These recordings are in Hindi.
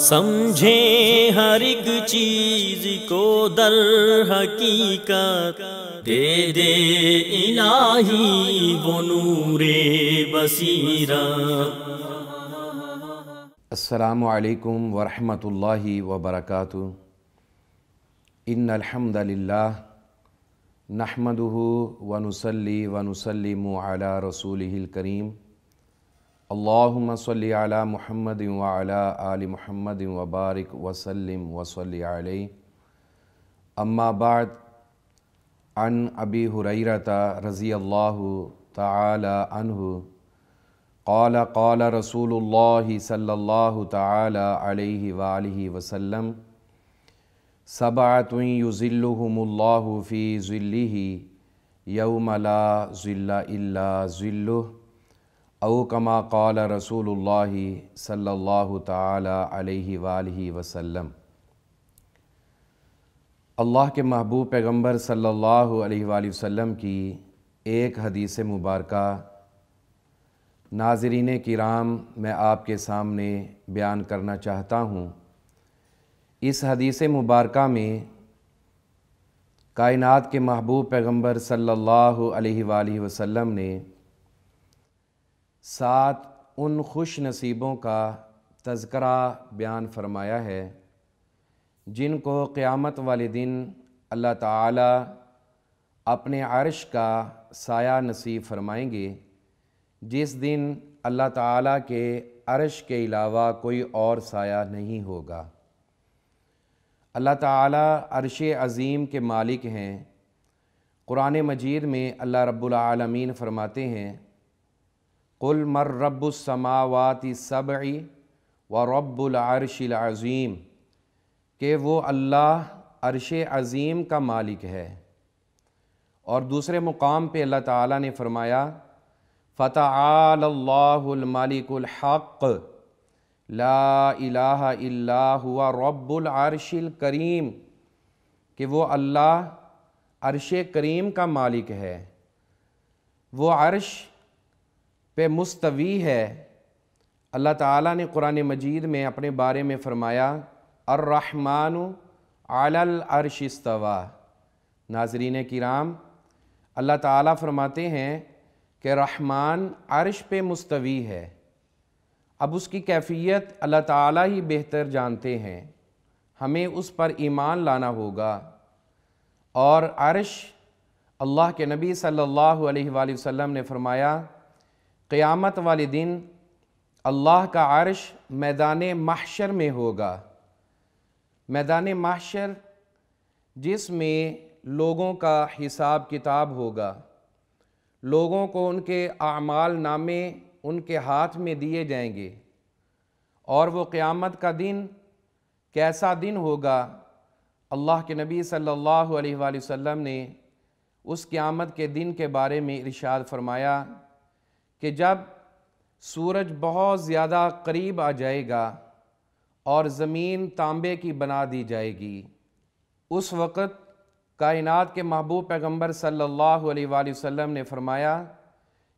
समझे हर एक चीज को दर हकीकत दे दे इलाही वो नूरे बसीरा अस्सलाम वालेकुम व रहमतुल्लाहि व बरकातहू इन अलहम्दुलिल्लाह नहमदुहू व नुसल्ली व नुसल्लिमु अला रसूलिहिल करीम اللهم صل على محمد وعلى अला محمد وبارك وسلم وصلي عليه वसल्लि بعد عن बाद अन رضي الله تعالى عنه قال قال رسول الله صلى الله تعالى عليه وآله وسلم سبعة يزلهم الله في ظله يوم لا ظل إلا ظله अवकमा कल रसूल सल्ला तलि वसम अल्लाह के महबूब पैगम्बर सल्ला वसम की एक हदीस मुबारक नाजरीन किराम मैं आपके सामने बयान करना चाहता हूँ इस हदीस मुबारक में कायनात के महबूब पैगम्बर सल्ला वसम ने साथ उन खुश नसीबों का तज़करा बयान फरमाया है जिनको क़यामत वाले दिन अल्लाह ताला अपने अर्श का साया नसीब फरमाएंगे जिस दिन अल्लाह ताला के अर्श के अलावा कोई और साया नहीं होगा अल्लाह ताला अर्श अज़ीम के मालिक हैं क़ुरान मजीद में अल्लाह रब्बुल आलमीन फरमाते हैं कुल मर रब्बुलसमावाति सबई व रबुलरशीम के वो अल्लाह अरश अज़ीम का मालिक है और दूसरे मुकाम पर अल्लाह ताला ने फरमाया फ़तःमालिकहक़ ला इला हुआ करीम कि वो अल्लाह अरश करीम का मालिक है वो अरश पे मुस्तवी है अल्लाह ताला ने कुरान मजीद में अपने बारे में फ़रमाया अर्रहमान आल इस्तवा नाजरीन किराम अल्लाह ताला फरमाते हैं कि रहमान अरश पे मुस्तवी है अब उसकी कैफियत अल्लाह ताला ही बेहतर जानते हैं हमें उस पर ईमान लाना होगा और अरश अल्लाह के नबी सल्लल्लाहु अलैहि वसल्लम ने फरमाया क़यामत वाले दिन अल्लाह का आर्श मैदान महशर में होगा मैदान जिस जिसमें लोगों का हिसाब किताब होगा लोगों को उनके अमाल नामे उनके हाथ में दिए जाएंगे और वो क़यामत का दिन कैसा दिन होगा अल्लाह के नबी सल्लल्लाहु अलैहि वसल्लम ने उस क़यामत के दिन के बारे में इरशाद फरमाया कि जब सूरज बहुत ज़्यादा करीब आ जाएगा और ज़मीन तांबे की बना दी जाएगी उस वक़्त कायनात के महबूब पैगंबर सल्लल्लाहु अलैहि वसल्लम ने फरमाया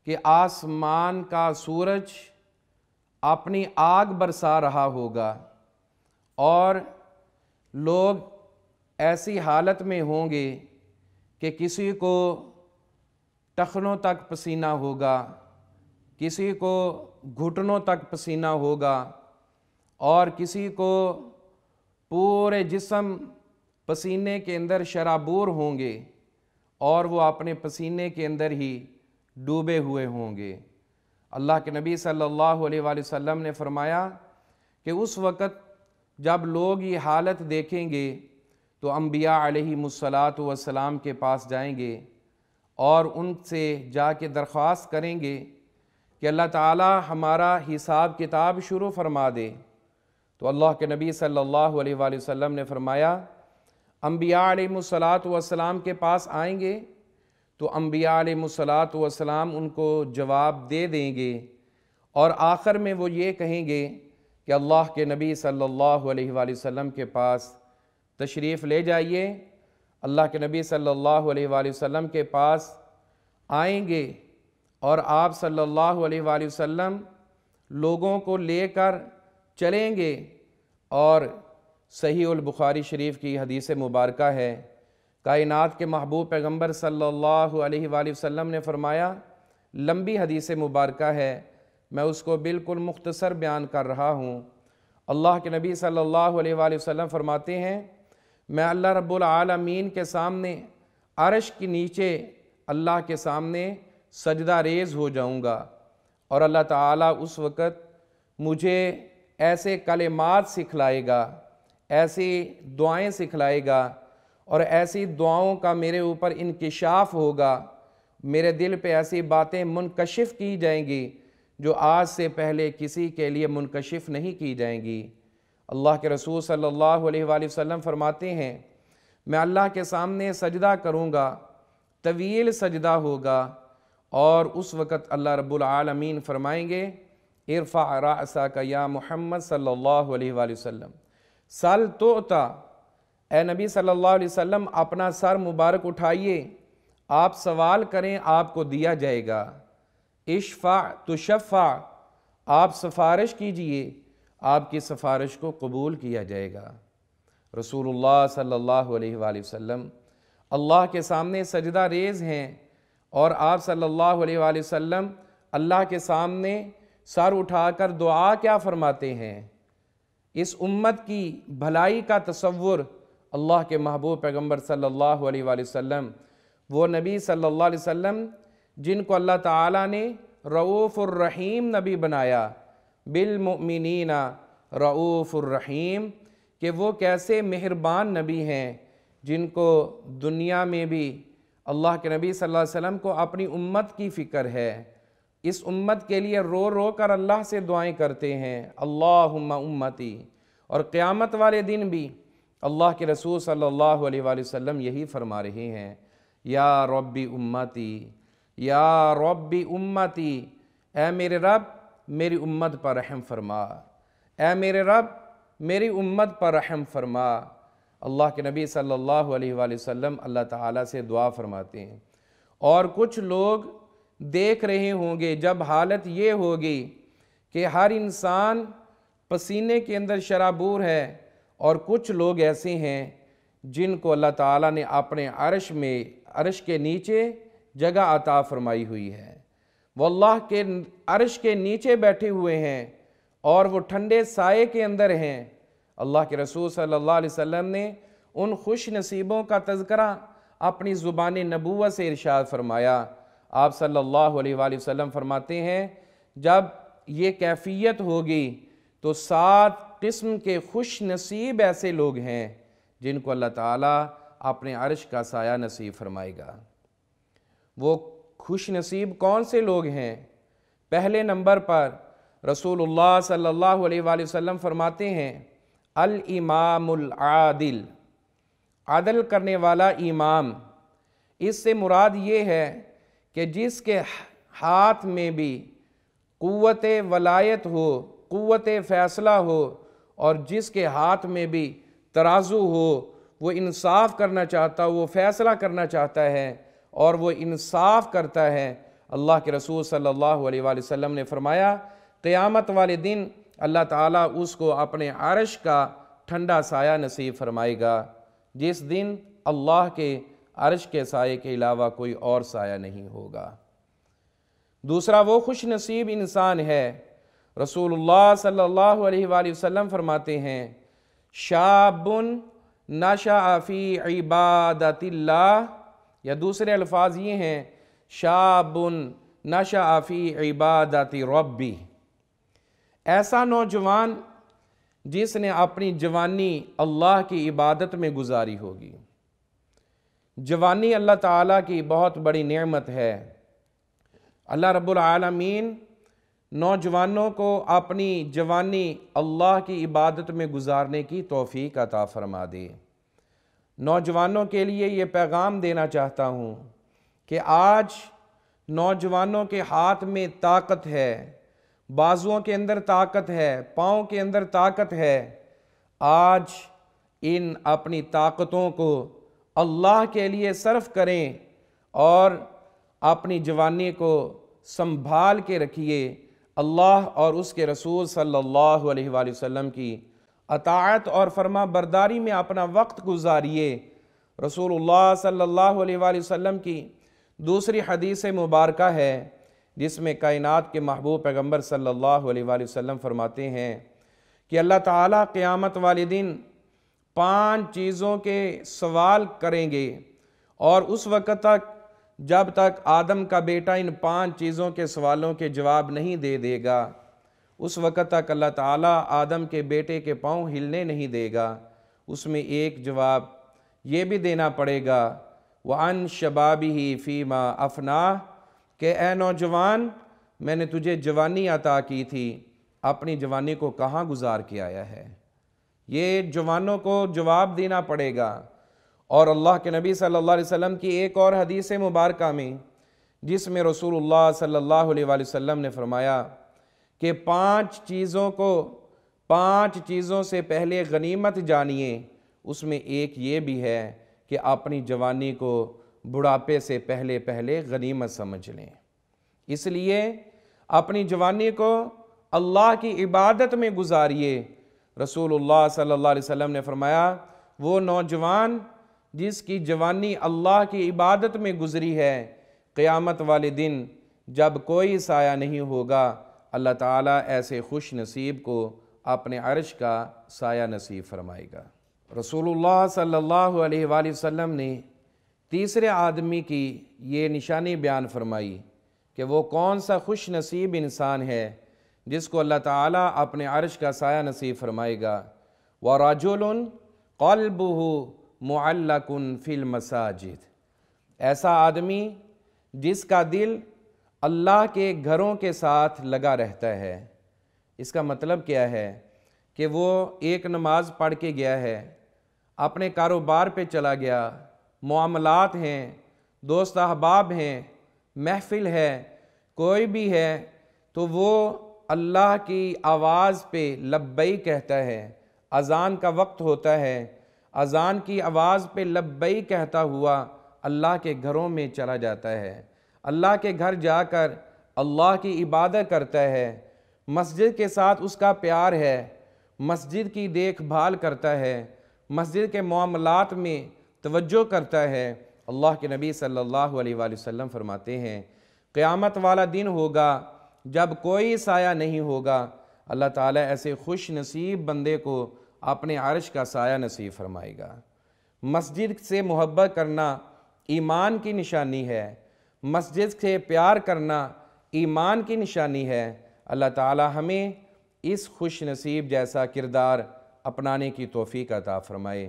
कि आसमान का सूरज अपनी आग बरसा रहा होगा और लोग ऐसी हालत में होंगे कि किसी को टखनों तक पसीना होगा किसी को घुटनों तक पसीना होगा और किसी को पूरे जिसम पसीने के अंदर शराबूर होंगे और वो अपने पसीने के अंदर ही डूबे हुए होंगे अल्लाह के नबी सल्लल्लाहु अलैहि वसल्लम ने फरमाया कि उस वक़्त जब लोग ये हालत देखेंगे तो अम्बिया मुसलात वसलाम के पास जाएंगे और उनसे जाके दरख्वास्त करेंगे कि अल्लाह ताला हमारा हिसाब किताब शुरू फरमा दे तो अल्लाह के नबी सल्लल्लाहु अलैहि वसल्लम ने फरमाया अम्बिया आलमसलात वसलाम के पास आएंगे तो अम्बिया आलमसलात वसलाम उनको जवाब दे देंगे और आखिर में वो ये कहेंगे कि अल्लाह के नबी सल्लल्लाहु अलैहि वसल्लम के पास तशरीफ़ ले जाइए अल्लाह के नबी सल्लल्लाहु अलैहि वसल्लम के पास आएंगे और आप सल्लल्लाहु अलैहि वसल्लम लोगों को लेकर चलेंगे और सही बुखारी शरीफ की हदीस मुबारक है कायनात के महबूब पैगंबर सल्लल्लाहु अलैहि वसल्लम ने फरमाया लंबी हदीस मुबारक है मैं उसको बिल्कुल मुख्तसर बयान कर रहा हूँ अल्लाह के नबी सल्लल्लाहु अलैहि वसल्लम फरमाते हैं मैं अल्लाह रब्बुल रबालमीन के सामने अरश के नीचे अल्लाह के सामने सजदा रेज हो जाऊँगा और अल्लाह ताला उस वक़्त मुझे ऐसे कलेमात सिखलाएगा ऐसी दुआएं सिखलाएगा और ऐसी दुआओं का मेरे ऊपर इनकशाफ होगा मेरे दिल पे ऐसी बातें मुनकशिफ की जाएंगी जो आज से पहले किसी के लिए मुनकशिफ नहीं की जाएंगी अल्लाह के रसूल सल्लल्लाहु अलैहि वसल्लम फरमाते हैं मैं अल्लाह के सामने सजदा करूँगा तवील सजदा होगा और उस वक़्त अल्लाह रब्बुल आलमीन फरमाएंगे इरफ़ा रासा का या मोहम्मद सल्लल्लाहु अलैहि वसल्लम सल तो ए नबी सल्लल्लाहु अलैहि वसल्लम अपना सर मुबारक उठाइए आप सवाल करें आपको दिया जाएगा इशफ़ा तुशफ़ा आप सिफारिश कीजिए आपकी सिफारिश को कबूल किया जाएगा रसूलुल्लाह सल्लल्लाहु अलैहि वसल्लम अल्लाह के सामने सजदा रेज़ हैं और आप सल्लल्लाहु अलैहि वसल्लम अल्लाह के सामने सर उठाकर दुआ क्या फरमाते हैं इस उम्मत की भलाई का तस्वुर अल्लाह के महबूब पैगम्बर सल्लल्लाहु अलैहि वसल्लम वो नबी सल्लल्लाहु अलैहि वसल्लम जिनको अल्लाह ताला ने रऊफ़ुर्रहीम नबी बनाया बिलमिनना रऊफ़ुर्रहीम के वो कैसे मेहरबान नबी हैं जिनको दुनिया में भी अल्लाह के नबी सल्लल्लाहु अलैहि वसल्लम को अपनी उम्मत की फ़िक्र है इस उम्मत के लिए रो रो कर अल्लाह से दुआएं करते हैं अल्लाह उम्मती और क़्यामत वाले दिन भी अल्लाह के रसूल सल्लल्लाहु अलैहि वसल्लम यही फरमा रहे हैं या रब्बी उम्मती या रब्बी उम्मती ए मेरे रब मेरी उम्मत पर रहम फरमा ए मेरे रब मेरी उम्मत पर रहम फरमा अल्लाह के नबी सल्लल्लाहु अलैहि वसल्लम अल्लाह ताला से दुआ फरमाते हैं और कुछ लोग देख रहे होंगे जब हालत ये होगी कि हर इंसान पसीने के अंदर शराबूर है और कुछ लोग ऐसे हैं जिनको अल्लाह ताला ने अपने अरश में अरश के नीचे जगह अता फरमाई हुई है वो अल्लाह के अरश के नीचे बैठे हुए हैं और वो ठंडे साए के अंदर हैं अल्लाह के रसूल सल्लल्लाहु अलैहि वसल्लम ने उन खुश नसीबों का तस्करा अपनी ज़ुबान नबूत से इरशाद फरमाया आप सल्लल्लाहु अलैहि वसल्लम फरमाते हैं जब ये कैफियत होगी तो सात किस्म के खुश नसीब ऐसे लोग हैं जिनको अल्लाह ताला अपने अर्श का साया नसीब फरमाएगा वो खुश नसीब कौन से लोग हैं पहले नंबर पर रसूलुल्लाह सल्लल्लाहु अलैहि वसल्लम फरमाते हैं अल इमामुल आदिल आदल करने वाला इमाम इससे मुराद ये है कि जिसके हाथ में भी क़वत वलायत हो क़वत फ़ैसला हो और जिसके हाथ में भी तराजू हो वो इंसाफ करना चाहता वो फ़ैसला करना चाहता है और वो इंसाफ करता है अल्लाह के रसूल सल्लल्लाहु अलैहि वसल्लम ने फरमाया क़यामत वाले दिन अल्लाह ताला उसको अपने आरश का ठंडा साया नसीब फरमाएगा जिस दिन अल्लाह के अरश के साय के अलावा कोई और साया नहीं होगा दूसरा वो खुश नसीब इंसान है रसूलुल्लाह सल्लल्लाहु अलैहि वसल्लम फरमाते हैं शाबुन नाशा आफ़ी इबादतिल्ला या दूसरे अल्फाज ये हैं शाबुन नाशा आफ़ी इबादत रब्बी ऐसा नौजवान जिसने अपनी जवानी अल्लाह की इबादत में गुजारी होगी जवानी अल्लाह ताला की बहुत बड़ी नेमत है अल्लाह रब्बुल आलमीन नौजवानों को अपनी जवानी अल्लाह की इबादत में गुजारने की तोफ़ी अता फरमा दे नौजवानों के लिए ये पैगाम देना चाहता हूँ कि आज नौजवानों के हाथ में ताकत है बाजुओं के अंदर ताकत है पाँव के अंदर ताकत है आज इन अपनी ताकतों को अल्लाह के लिए सर्फ करें और अपनी जवानी को संभाल के रखिए अल्लाह और उसके रसूल सल्लल्लाहु अलैहि वसल्लम की अतायत और फरमा बरदारी में अपना वक्त गुजारिए रसूलुल्लाह सल्लल्लाहु अलैहि वसल्लम की दूसरी हदीस मुबारक है जिसमें कायनात के महबूब पैगम्बर सल्लल्लाहु अलैहि वसल्लम फरमाते हैं कि अल्लाह ताला क़यामत वाले दिन पांच चीज़ों के सवाल करेंगे और उस वक़्त तक जब तक आदम का बेटा इन पांच चीज़ों के सवालों के जवाब नहीं दे देगा उस वक़्त तक अल्लाह ताला आदम के बेटे के पाँव हिलने नहीं देगा उसमें एक जवाब ये भी देना पड़ेगा वन शबाबी ही फ़ीमा अफनाह कि ए नौजवान मैंने तुझे जवानी अता की थी अपनी जवानी को कहाँ गुजार के आया है ये जवानों को जवाब देना पड़ेगा और अल्लाह के नबी सल्लल्लाहु अलैहि वसल्लम की एक और हदीस मुबारक में जिसमें रसूलुल्लाह सल्लल्लाहु अलैहि वसल्लम ने फरमाया कि पांच चीज़ों को पांच चीज़ों से पहले गनीमत जानिए उसमें एक ये भी है कि अपनी जवानी को बुढ़ापे से पहले पहले गनीमत समझ लें इसलिए अपनी जवानी को अल्लाह की इबादत में गुजारिए रसूलुल्लाह सल्लल्लाहु अलैहि वसल्लम ने फरमाया वो नौजवान जिसकी जवानी अल्लाह की इबादत में गुजरी है क़यामत वाले दिन जब कोई साया नहीं होगा अल्लाह ताला ऐसे खुश नसीब को अपने अर्श का साया नसीब फरमाएगा रसूलुल्लाह सल्लल्लाहु अलैहि वसल्लम ने तीसरे आदमी की ये निशानी बयान फरमाई कि वो कौन सा खुश नसीब इंसान है जिसको अल्लाह ताला अपने अर्श का साया नसीब फरमाएगा व राजुल कल्बू मुअल्लकुन फिल मसाजिद ऐसा आदमी जिसका दिल अल्लाह के घरों के साथ लगा रहता है इसका मतलब क्या है कि वो एक नमाज़ पढ़ के गया है अपने कारोबार पे चला गया मामलात हैं दोस्त अहबाब हैं महफिल है कोई भी है तो वो अल्लाह की आवाज़ पे लब्बई कहता है अजान का वक्त होता है अजान की आवाज़ पे लब्बई कहता हुआ अल्लाह के घरों में चला जाता है अल्लाह के घर जाकर अल्लाह की इबादत करता है मस्जिद के साथ उसका प्यार है मस्जिद की देखभाल करता है मस्जिद के मामलात में तवज्जो करता है अल्लाह के नबी सल्लल्लाहु अलैहि वसल्लम फरमाते हैं क़यामत वाला दिन होगा जब कोई साया नहीं होगा अल्लाह ताला ऐसे खुश नसीब बंदे को अपने आरश का साया नसीब फरमाएगा मस्जिद से मोहब्बत करना ईमान की निशानी है मस्जिद से प्यार करना ईमान की निशानी है अल्लाह ताला हमें इस खुश नसीब जैसा किरदार अपनाने की तोफ़ी अता फ़रमाए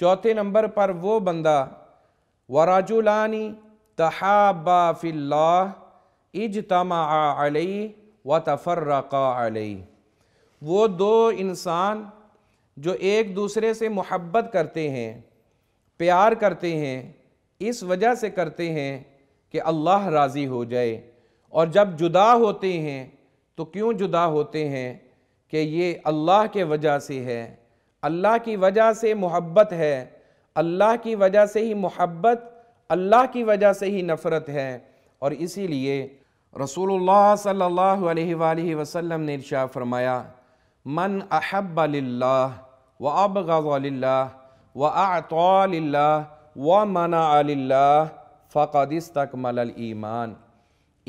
चौथे नंबर पर वो बंदा वराजुलानी तहाबा फ़िल्ला इजतमा अलई व तफर्रका अलई वो दो इंसान जो एक दूसरे से मोहब्बत करते हैं प्यार करते हैं इस वजह से करते हैं कि अल्लाह राज़ी हो जाए और जब जुदा होते हैं तो क्यों जुदा होते हैं कि ये अल्लाह के वजह से है अल्लाह की वजह से मोहब्बत है अल्लाह की वजह से ही मोहब्बत अल्लाह की वजह से ही नफ़रत है और इसीलिए रसूलुल्लाह सल्लल्लाहु अलैहि वसल्लम ने इर्शा फरमाया मन अहब्बा लिल्ला व गल्ला व आतला व मना फ़कदिस तक मलल ईमान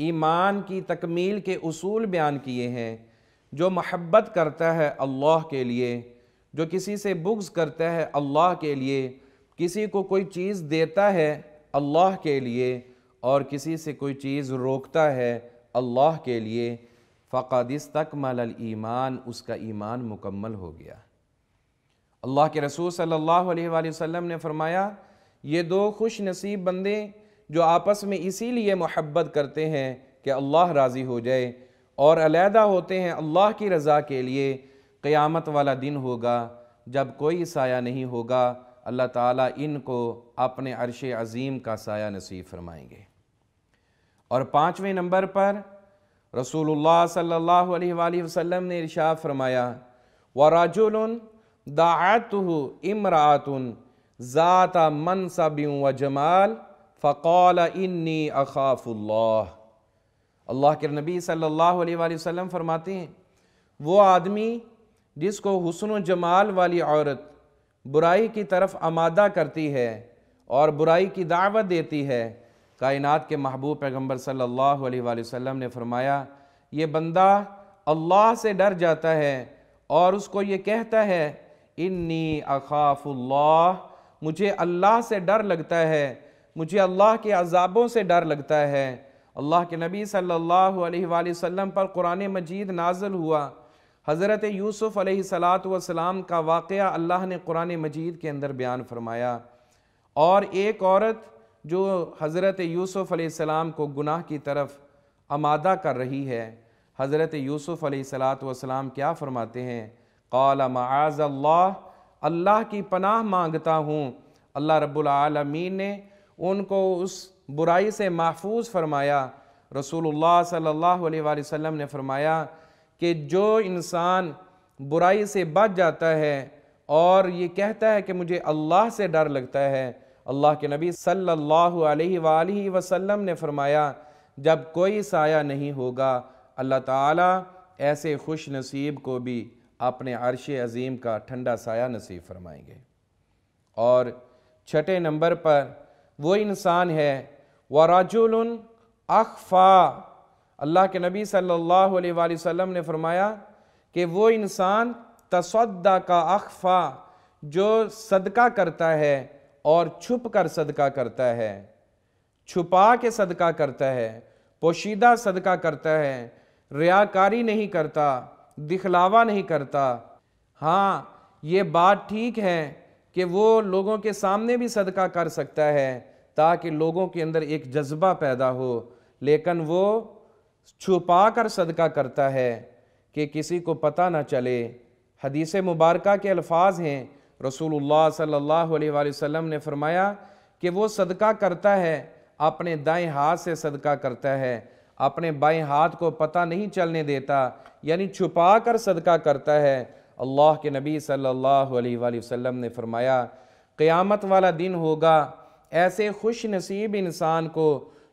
ईमान की तकमील के असूल बयान किए हैं जो महब्बत करता है अल्लाह के लिए जो किसी से बुग्स करता है अल्लाह के लिए किसी को कोई चीज़ देता है अल्लाह के लिए और किसी से कोई चीज़ रोकता है अल्लाह के लिए फ़ादिस तक ईमान उसका ईमान मुकम्मल हो गया अल्लाह के रसूल सल्लल्लाहु अलैहि वसल्लम ने फरमाया ये दो खुश नसीब बंदे जो आपस में इसीलिए मोहब्बत करते हैं कि अल्लाह राज़ी हो जाए और अलहदा होते हैं अल्लाह की रज़ा के लिए क़यामत वाला दिन होगा जब कोई साया नहीं होगा अल्लाह ताला इनको अपने अरश अज़ीम का साया नसीब फरमाएंगे और पाँचवें नंबर पर रसूलुल्लाह सल्लल्लाहु अलैहि वसल्लम ने इर्शा फरमाया व राजुल दात इमरातन ज़ात मनसब व जमाल फ़कौल इन्नी अखाफुल्लाह अल्लाह के नबी सल्लल्लाहु अलैहि वसल्लम फरमाते हैं वो आदमी जिसको हुसन जमाल वाली औरत बुराई की तरफ आमादा करती है और बुराई की दावत देती है कायनात के महबूब पैगम्बर सल्लल्लाहु अलैहि वसल्लम ने फरमाया ये बंदा अल्लाह से डर जाता है और उसको ये कहता है इन्नी अखाफुल्लाह मुझे अल्लाह से डर लगता है मुझे अल्लाह के अजाबों से डर लगता है अल्लाह के नबी सल्लल्लाहु अलैहि वसल्लम पर कुरान मजीद नाजल हुआ हज़रत यूसुफ़ सलाम का वाक़ अल्लाह ने कुरान मजीद के अंदर बयान फरमाया और एक औरत जो हज़रत यूसुफ़ अलैहिस्सलाम को गुनाह की तरफ आमादा कर रही है हज़रत यूसुफ़ सलाम क्या फ़रमाते हैं कौल माज अल्लाह अल्लाह की पनाह मांगता हूँ अल्लाह रब्लमीन ने उनको उस बुराई से महफूज फरमाया रसूलुल्लाह सल्लल्लाहु अलैहि वसल्लम ने फरमाया कि जो इंसान बुराई से बच जाता है और ये कहता है कि मुझे अल्लाह से डर लगता है अल्लाह के नबी सल्लल्लाहु अलैहि वसल्लम ने फरमाया जब कोई साया नहीं होगा अल्लाह ताला ऐसे खुश नसीब को भी अपने अरश अज़ीम का ठंडा साया नसीब फरमाएंगे और छठे नंबर पर वो इंसान है वराजुल अखफ़ा अल्लाह के नबी सल्लल्लाहु अलैहि वसल्लम ने फरमाया कि वो इंसान तसद्दा का अखफा जो सदका करता है और छुप कर सदका करता है छुपा के सदका करता है पोशीदा सदका करता है रियाकारी नहीं करता दिखलावा नहीं करता हाँ ये बात ठीक है कि वो लोगों के सामने भी सदका कर सकता है ताकि लोगों के अंदर एक जज्बा पैदा हो लेकिन वो छुपा कर सदका करता है कि किसी को पता ना चले हदीस मुबारक के अल्फाज हैं रसूलुल्लाह सल्लल्लाहु अलैहि वसल्लम ने फरमाया कि वो सदका करता है अपने दाएं हाथ से सदका करता है अपने बाएं हाथ को पता नहीं चलने देता यानी छुपा कर सदका करता है अल्लाह के नबी सल्लल्लाहु अलैहि वसल्लम ने फरमाया क़यामत वाला दिन होगा ऐसे खुश नसीब इंसान को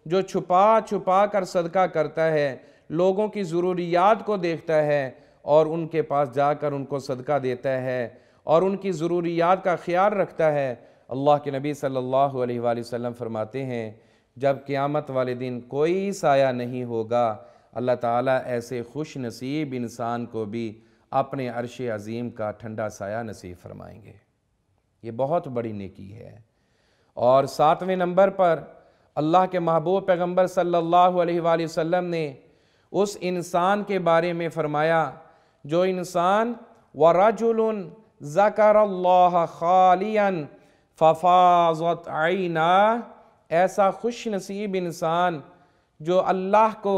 जो छुपा छुपा कर सदका करता है लोगों की ज़रूरियात को देखता है और उनके पास जाकर उनको सदका देता है और उनकी ज़रूरियात का ख्याल रखता है अल्लाह के नबी सल्लल्लाहु अलैहि वसल्लम फरमाते हैं जब क़्यामत वाले दिन कोई साया नहीं होगा अल्लाह ताला ऐसे खुश नसीब इंसान को भी अपने अरश अज़ीम का ठंडा साया नसीब फरमाएंगे ये बहुत बड़ी नेकी है और सातवें नंबर पर अल्लाह के महबूब पैगम्बर सल्ला अलैहि ने उस इंसान के बारे में फ़रमाया जो इंसान व रजुल ज़कर खालियन फफाजत आईना ऐसा खुश नसीब इंसान जो अल्लाह को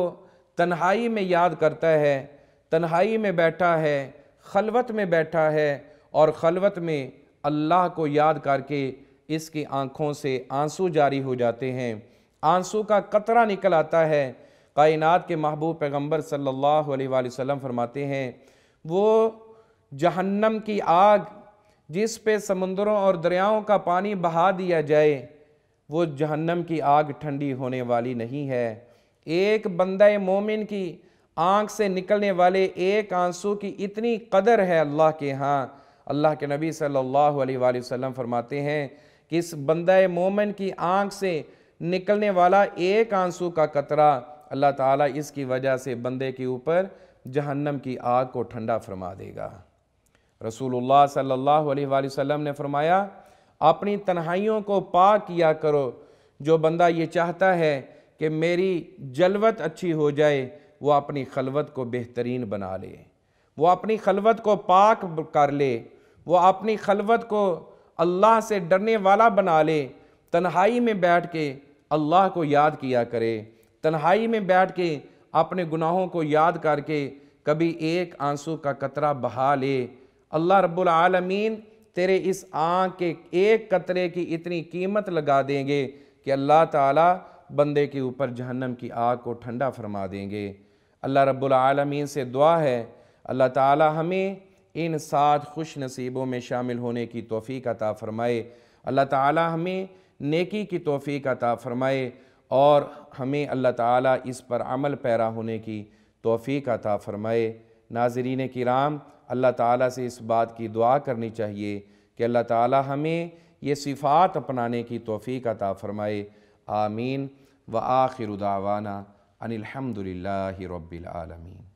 तन्हाई में याद करता है तन्हाई में बैठा है खलवत में बैठा है और खलवत में अल्लाह को याद करके इसकी आँखों से आंसू जारी हो जाते हैं आंसू का कतरा निकल आता है कायनात के महबूब पैगम्बर सल्लल्लाहु अलैहि वसल्लम फरमाते हैं वो जहन्नम की आग जिस पे समुंदरों और दरियाओं का पानी बहा दिया जाए वो जहन्नम की आग ठंडी होने वाली नहीं है एक बंदे मोमिन की आँख से निकलने वाले एक आंसू की इतनी कदर है अल्लाह के यहाँ अल्लाह के नबी सल्लल्लाहु अलैहि वसल्लम फरमाते हैं कि इस बंदा मोमन की आँख से निकलने वाला एक आंसू का कतरा अल्लाह ताला इसकी वजह से बंदे के ऊपर जहन्नम की आग को ठंडा फरमा देगा रसूलुल्लाह सल्लल्लाहु अलैहि वसल्लम ने फरमाया अपनी तन्हाइयों को पा किया करो जो बंदा ये चाहता है कि मेरी जलवत अच्छी हो जाए वो अपनी खलवत को बेहतरीन बना ले वो अपनी खलवत को पाक कर ले वो अपनी खलवत को अल्लाह से डरने वाला बना ले तन्हाई में बैठ के अल्लाह को याद किया करे तन्हाई में बैठ के अपने गुनाहों को याद करके कभी एक आंसू का कतरा बहा ले अल्लाह रब्बुल आलमीन तेरे इस आँख के एक कतरे की इतनी कीमत लगा देंगे कि अल्लाह ताला बंदे के ऊपर जहन्नम की आग को ठंडा फरमा देंगे अल्लाह रब्बुल आलमीन से दुआ है अल्लाह ताला हमें इन सात खुश नसीबों में शामिल होने की तोफ़ी अता फ़रमाए अल्लाह ताला हमें नेकी की तोफ़ी अता फ़रमाए और हमें अल्लाह ताला इस पर अमल पैरा होने की तोफ़ी अता फ़रमाए नाजरीन किराम अल्लाह ताला से इस बात की दुआ करनी चाहिए कि अल्लाह ताला हमें ये सिफ़ात अपनाने की तोफ़ी अता फ़रमाए आमीन व आखिर दावाना अनिलहमदिल्ला रबालमीन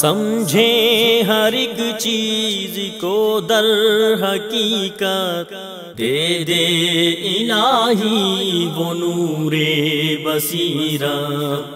समझे हर एक चीज को दर हकीकत दे दे इलाही वो नूरे बसीरा